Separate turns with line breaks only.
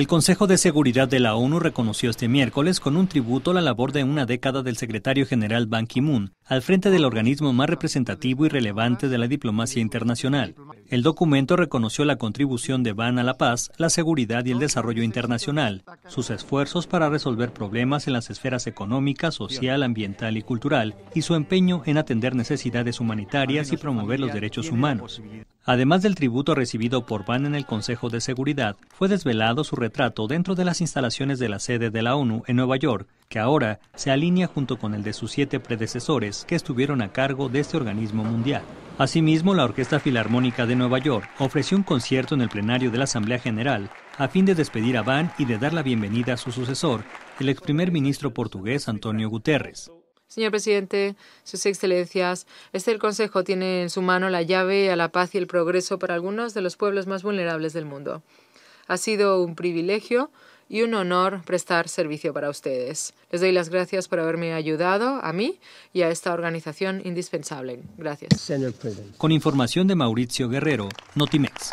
El Consejo de Seguridad de la ONU reconoció este miércoles con un tributo la labor de una década del secretario general Ban Ki-moon al frente del organismo más representativo y relevante de la diplomacia internacional. El documento reconoció la contribución de Ban a la paz, la seguridad y el desarrollo internacional, sus esfuerzos para resolver problemas en las esferas económica, social, ambiental y cultural, y su empeño en atender necesidades humanitarias y promover los derechos humanos. Además del tributo recibido por Ban en el Consejo de Seguridad, fue desvelado su retrato dentro de las instalaciones de la sede de la ONU en Nueva York, que ahora se alinea junto con el de sus siete predecesores que estuvieron a cargo de este organismo mundial. Asimismo, la Orquesta Filarmónica de Nueva York ofreció un concierto en el plenario de la Asamblea General a fin de despedir a Ban y de dar la bienvenida a su sucesor, el ex primer ministro portugués Antonio Guterres.
Señor presidente, sus excelencias, este Consejo tiene en su mano la llave a la paz y el progreso para algunos de los pueblos más vulnerables del mundo. Ha sido un privilegio y un honor prestar servicio para ustedes. Les doy las gracias por haberme ayudado a mí y a esta organización indispensable. Gracias.
Con información de Mauricio Guerrero, Notimex.